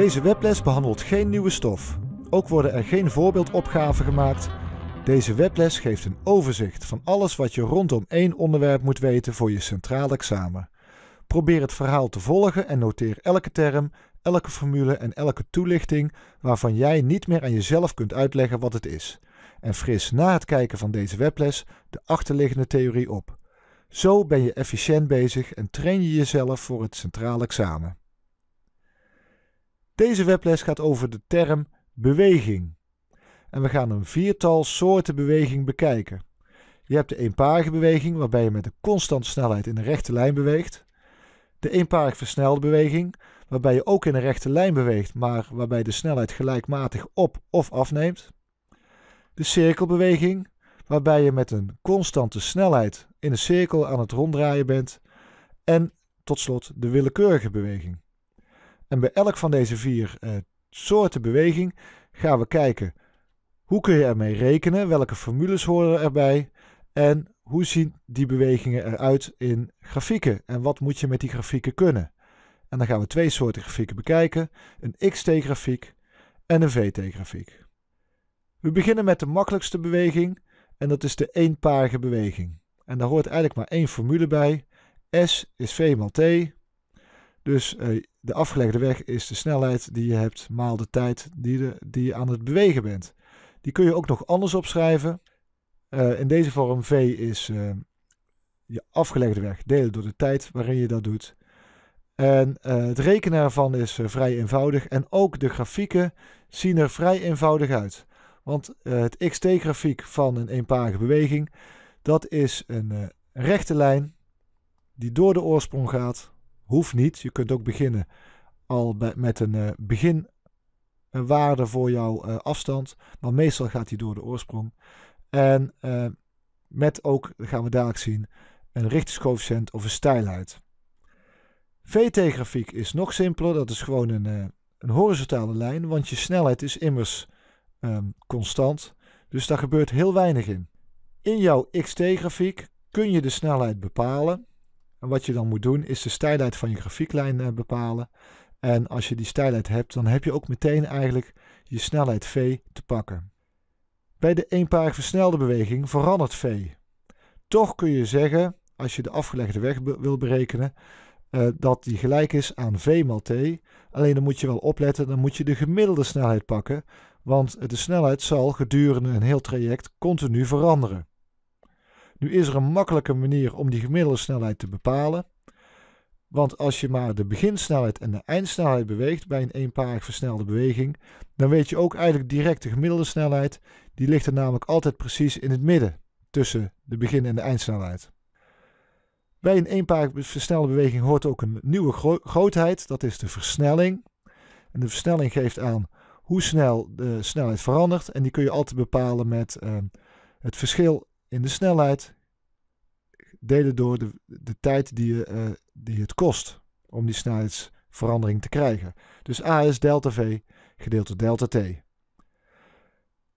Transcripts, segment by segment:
Deze webles behandelt geen nieuwe stof. Ook worden er geen voorbeeldopgaven gemaakt. Deze webles geeft een overzicht van alles wat je rondom één onderwerp moet weten voor je centraal examen. Probeer het verhaal te volgen en noteer elke term, elke formule en elke toelichting waarvan jij niet meer aan jezelf kunt uitleggen wat het is. En fris na het kijken van deze webles de achterliggende theorie op. Zo ben je efficiënt bezig en train je jezelf voor het centraal examen. Deze webles gaat over de term beweging. En we gaan een viertal soorten beweging bekijken. Je hebt de eenparige beweging, waarbij je met een constante snelheid in een rechte lijn beweegt. De eenparig versnelde beweging, waarbij je ook in een rechte lijn beweegt, maar waarbij de snelheid gelijkmatig op of afneemt. De cirkelbeweging, waarbij je met een constante snelheid in een cirkel aan het ronddraaien bent. En tot slot de willekeurige beweging. En bij elk van deze vier eh, soorten beweging gaan we kijken hoe kun je ermee rekenen, welke formules horen erbij en hoe zien die bewegingen eruit in grafieken en wat moet je met die grafieken kunnen. En dan gaan we twee soorten grafieken bekijken, een xt-grafiek en een vt-grafiek. We beginnen met de makkelijkste beweging en dat is de eenparige beweging. En daar hoort eigenlijk maar één formule bij. S is v maal t dus eh, de afgelegde weg is de snelheid die je hebt maal de tijd die, die je aan het bewegen bent. Die kun je ook nog anders opschrijven. Eh, in deze vorm v is eh, je afgelegde weg delen door de tijd waarin je dat doet. En het rekenen ervan is vrij eenvoudig. En ook de grafieken zien er vrij eenvoudig uit. Want het xt-grafiek van een eenparige beweging, dat is een rechte lijn die door de oorsprong gaat Hoeft niet. Je kunt ook beginnen al met een eh, beginwaarde voor jouw eh, afstand. maar meestal gaat die door de oorsprong. En eh, met ook, dat gaan we dadelijk zien, een richtingscoëfficiënt of een stijlheid. VT-grafiek is nog simpeler. Dat is gewoon een, een horizontale lijn. Want je snelheid is immers ehm, constant. Dus daar gebeurt heel weinig in. In jouw XT-grafiek kun je de snelheid bepalen. En wat je dan moet doen is de stijlheid van je grafieklijn eh, bepalen. En als je die stijlheid hebt, dan heb je ook meteen eigenlijk je snelheid v te pakken. Bij de eenparig versnelde beweging verandert v. Toch kun je zeggen, als je de afgelegde weg wil berekenen, eh, dat die gelijk is aan v mal t. Alleen dan moet je wel opletten, dan moet je de gemiddelde snelheid pakken, want de snelheid zal gedurende een heel traject continu veranderen. Nu is er een makkelijke manier om die gemiddelde snelheid te bepalen. Want als je maar de beginsnelheid en de eindsnelheid beweegt bij een eenparig versnelde beweging, dan weet je ook eigenlijk direct de gemiddelde snelheid. Die ligt er namelijk altijd precies in het midden tussen de begin- en de eindsnelheid. Bij een eenparig versnelde beweging hoort ook een nieuwe grootheid, dat is de versnelling. En de versnelling geeft aan hoe snel de snelheid verandert en die kun je altijd bepalen met ehm, het verschil in de snelheid delen door de, de tijd die, je, eh, die het kost om die snelheidsverandering te krijgen. Dus A is delta V gedeeld door delta T.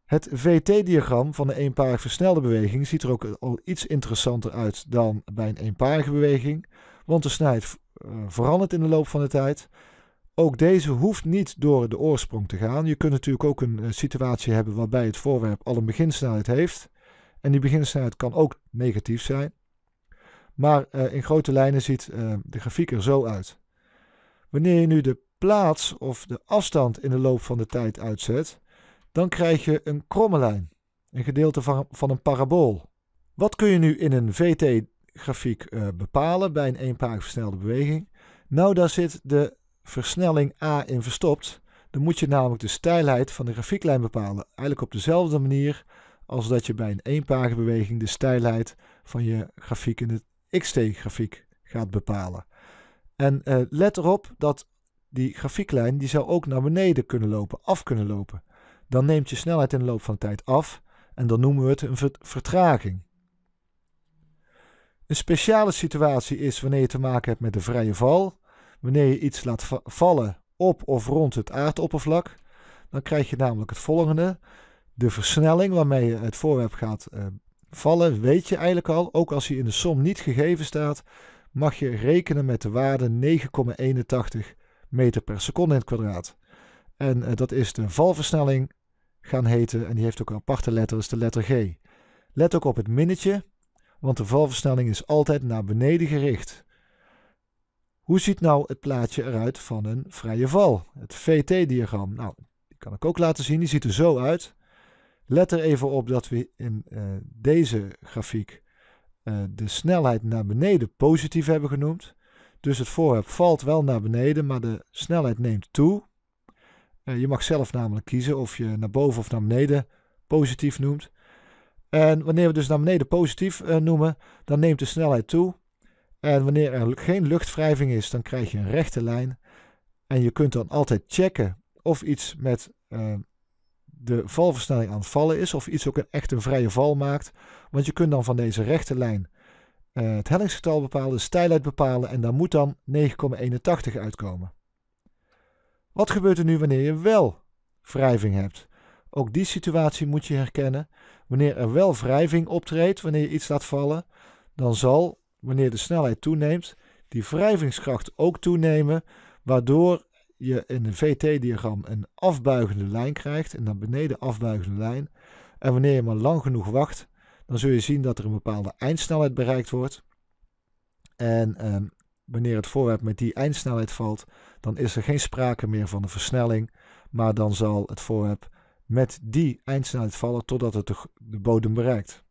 Het VT-diagram van de eenparig versnelde beweging ziet er ook al iets interessanter uit dan bij een eenparige beweging, want de snelheid eh, verandert in de loop van de tijd. Ook deze hoeft niet door de oorsprong te gaan. Je kunt natuurlijk ook een eh, situatie hebben waarbij het voorwerp al een beginsnelheid heeft en die beginsnelheid kan ook negatief zijn. Maar eh, in grote lijnen ziet eh, de grafiek er zo uit. Wanneer je nu de plaats of de afstand in de loop van de tijd uitzet, dan krijg je een kromme lijn, een gedeelte van, van een parabool. Wat kun je nu in een VT-grafiek eh, bepalen bij een eenpaar versnelde beweging? Nou, daar zit de versnelling A in verstopt. Dan moet je namelijk de stijlheid van de grafieklijn bepalen. Eigenlijk op dezelfde manier als dat je bij een beweging de stijlheid van je grafiek in het XT-grafiek gaat bepalen. En eh, let erop dat die grafieklijn die zou ook naar beneden kunnen lopen, af kunnen lopen. Dan neemt je snelheid in de loop van de tijd af en dan noemen we het een vertraging. Een speciale situatie is wanneer je te maken hebt met de vrije val. Wanneer je iets laat vallen op of rond het aardoppervlak, dan krijg je namelijk het volgende de versnelling waarmee je het voorwerp gaat eh, vallen, weet je eigenlijk al. Ook als hij in de som niet gegeven staat, mag je rekenen met de waarde 9,81 meter per seconde in het kwadraat. En eh, dat is de valversnelling gaan heten en die heeft ook een aparte letter, dat is de letter G. Let ook op het minnetje, want de valversnelling is altijd naar beneden gericht. Hoe ziet nou het plaatje eruit van een vrije val? Het VT-diagram. Nou, die kan ik ook laten zien. Die ziet er zo uit. Let er even op dat we in eh, deze grafiek eh, de snelheid naar beneden positief hebben genoemd. Dus het voorwerp valt wel naar beneden, maar de snelheid neemt toe. Eh, je mag zelf namelijk kiezen of je naar boven of naar beneden positief noemt. En wanneer we dus naar beneden positief noemen, dan neemt de snelheid toe. En wanneer er geen luchtwrijving is, dan krijg je een rechte lijn. En je kunt dan altijd checken of iets met de valversnelling aan het vallen is, of iets ook een vrije val maakt. Want je kunt dan van deze rechte lijn eh, het hellingsgetal bepalen, de stijlheid bepalen en daar moet dan 9,81 uitkomen. Wat gebeurt er nu wanneer je wel wrijving hebt? Ook die situatie moet je herkennen. Wanneer er wel wrijving optreedt, wanneer je iets laat vallen, dan zal, wanneer de snelheid toeneemt, die wrijvingskracht ook toenemen, waardoor je in een VT-diagram een afbuigende lijn krijgt, en naar beneden afbuigende lijn. En wanneer je maar lang genoeg wacht, dan zul je zien dat er een bepaalde eindsnelheid bereikt wordt. En ehm, wanneer het voorwerp met die eindsnelheid valt, dan is er geen sprake meer van een versnelling, maar dan zal het voorwerp met die eindsnelheid vallen totdat het de bodem bereikt.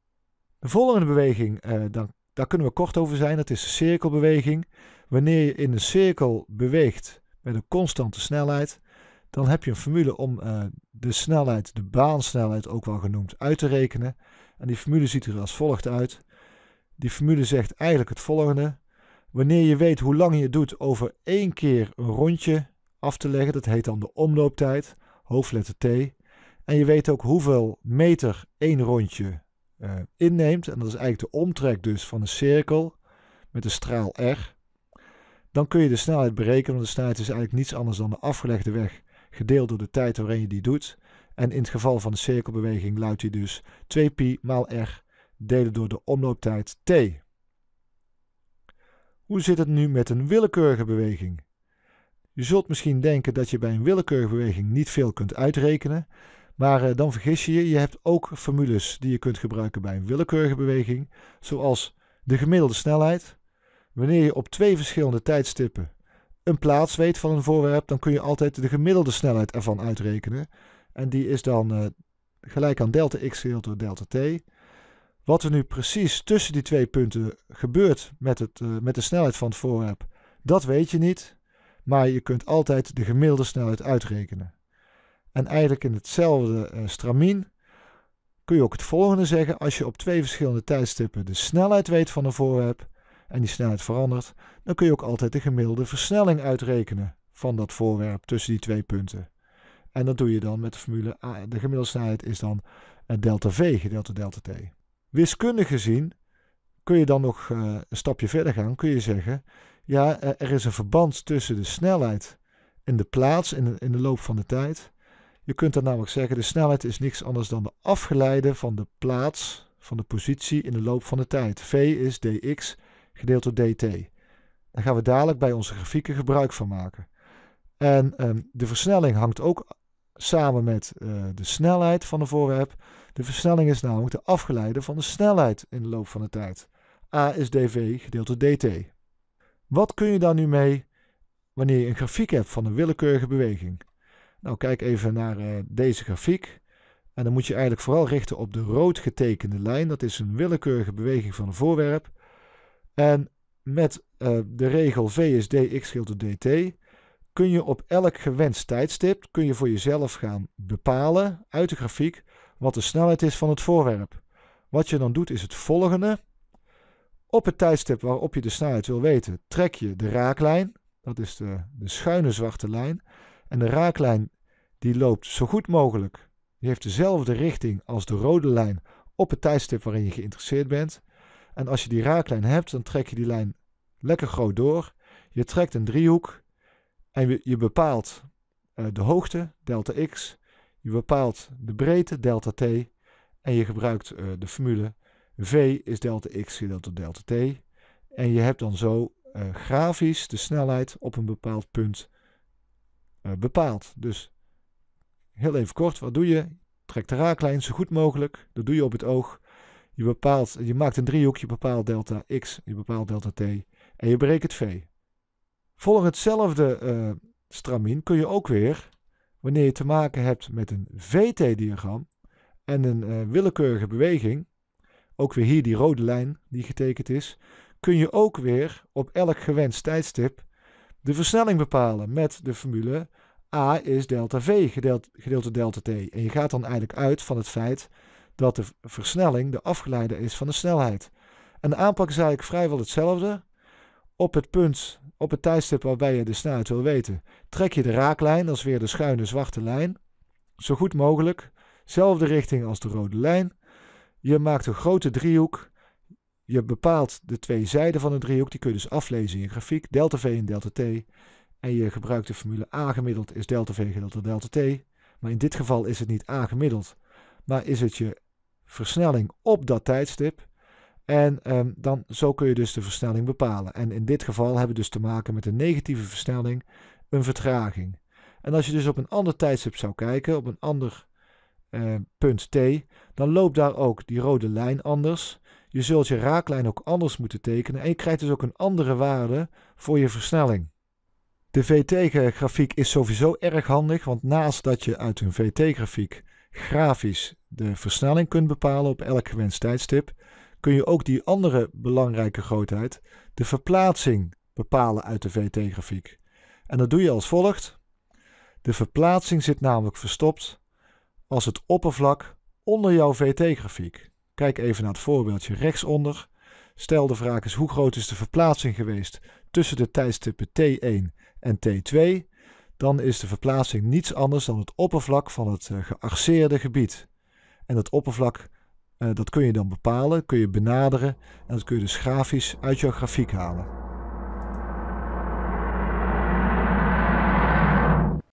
De volgende beweging, eh, dan, daar kunnen we kort over zijn, dat is de cirkelbeweging. Wanneer je in een cirkel beweegt, met een constante snelheid, dan heb je een formule om eh, de snelheid, de baansnelheid ook wel genoemd, uit te rekenen. En die formule ziet er als volgt uit. Die formule zegt eigenlijk het volgende. Wanneer je weet hoe lang je doet over één keer een rondje af te leggen, dat heet dan de omlooptijd, hoofdletter T. En je weet ook hoeveel meter één rondje eh, inneemt. En dat is eigenlijk de omtrek dus van een cirkel met de straal R. Dan kun je de snelheid berekenen, want de snelheid is eigenlijk niets anders dan de afgelegde weg gedeeld door de tijd waarin je die doet. En in het geval van de cirkelbeweging luidt die dus 2pi maal r delen door de omlooptijd t. Hoe zit het nu met een willekeurige beweging? Je zult misschien denken dat je bij een willekeurige beweging niet veel kunt uitrekenen, maar eh, dan vergis je je. Je hebt ook formules die je kunt gebruiken bij een willekeurige beweging, zoals de gemiddelde snelheid, Wanneer je op twee verschillende tijdstippen een plaats weet van een voorwerp, dan kun je altijd de gemiddelde snelheid ervan uitrekenen. En die is dan eh, gelijk aan delta x gedeeld door delta t. Wat er nu precies tussen die twee punten gebeurt met, het, eh, met de snelheid van het voorwerp, dat weet je niet. Maar je kunt altijd de gemiddelde snelheid uitrekenen. En eigenlijk in hetzelfde eh, stramien kun je ook het volgende zeggen. Als je op twee verschillende tijdstippen de snelheid weet van een voorwerp, en die snelheid verandert, dan kun je ook altijd de gemiddelde versnelling uitrekenen van dat voorwerp tussen die twee punten. En dat doe je dan met de formule A. De gemiddelde snelheid is dan eh, delta v gedeeld door delta t. Wiskundig gezien kun je dan nog eh, een stapje verder gaan. Kun je zeggen, ja, eh, er is een verband tussen de snelheid en de plaats in de, in de loop van de tijd. Je kunt dan namelijk zeggen, de snelheid is niks anders dan de afgeleide van de plaats, van de positie in de loop van de tijd. v is dx gedeeld door dt. Daar gaan we dadelijk bij onze grafieken gebruik van maken. En ehm, de versnelling hangt ook samen met eh, de snelheid van een voorwerp. De versnelling is namelijk de afgeleide van de snelheid in de loop van de tijd. A is dv gedeeld door dt. Wat kun je daar nu mee wanneer je een grafiek hebt van een willekeurige beweging? Nou, kijk even naar eh, deze grafiek. En dan moet je eigenlijk vooral richten op de rood getekende lijn. Dat is een willekeurige beweging van een voorwerp. En met eh, de regel V is dx door dt kun je op elk gewenst tijdstip kun je voor jezelf gaan bepalen uit de grafiek wat de snelheid is van het voorwerp. Wat je dan doet is het volgende. Op het tijdstip waarop je de snelheid wil weten, trek je de raaklijn. Dat is de, de schuine zwarte lijn. En de raaklijn die loopt zo goed mogelijk. Die heeft dezelfde richting als de rode lijn op het tijdstip waarin je geïnteresseerd bent. En als je die raaklijn hebt, dan trek je die lijn lekker groot door. Je trekt een driehoek en je, bepaalt eh, de hoogte, delta x. Je bepaalt de breedte, delta t. En je gebruikt eh, de formule v is delta x gedeeld door delta t. En je hebt dan zo eh, grafisch de snelheid op een bepaald punt bepaald. Dus heel even kort, wat doe je? Trek de raaklijn zo goed mogelijk. Dat doe je op het oog. Je, bepaalt, je maakt een driehoek, je bepaalt delta x, je bepaalt delta t en je berekent v. Volgens hetzelfde uh, stramien kun je ook weer, wanneer je te maken hebt met een vt-diagram en een eh, willekeurige beweging, ook weer hier die rode lijn die getekend is, kun je ook weer op elk gewenst tijdstip de versnelling bepalen met de formule a is delta v gedeeld, gedeeld door delta t. En je gaat dan eigenlijk uit van het feit dat de versnelling de afgeleide is van de snelheid. En de aanpak is eigenlijk vrijwel hetzelfde. Op het punt, op het tijdstip waarbij je de snelheid wil weten, trek je de raaklijn, dat is weer de schuine zwarte lijn, zo goed mogelijk. Zelfde richting als de rode lijn. Je maakt een grote driehoek. Je bepaalt de twee zijden van de driehoek. Die kun je dus aflezen in je grafiek. Delta V en delta T. En je gebruikt de formule A gemiddeld is delta V gedeeld door delta T. Maar in dit geval is het niet A gemiddeld, maar is het je versnelling op dat tijdstip. En ehm, dan, zo kun je dus de versnelling bepalen. En in dit geval hebben we dus te maken met een negatieve versnelling, een vertraging. En als je dus op een ander tijdstip zou kijken, op een ander ehm, punt T, dan loopt daar ook die rode lijn anders. Je zult je raaklijn ook anders moeten tekenen en je krijgt dus ook een andere waarde voor je versnelling. De VT-grafiek is sowieso erg handig, want naast dat je uit een VT-grafiek grafisch de versnelling kunt bepalen op elk gewenst tijdstip, kun je ook die andere belangrijke grootheid, de verplaatsing, bepalen uit de VT-grafiek. En dat doe je als volgt. De verplaatsing zit namelijk verstopt als het oppervlak onder jouw VT-grafiek. Kijk even naar het voorbeeldje rechtsonder. Stel de vraag is hoe groot is de verplaatsing geweest tussen de tijdstippen T1 en T2 dan is de verplaatsing niets anders dan het oppervlak van het eh, gearseerde gebied. En dat oppervlak eh, dat kun je dan bepalen, kun je benaderen en dat kun je dus grafisch uit jouw grafiek halen.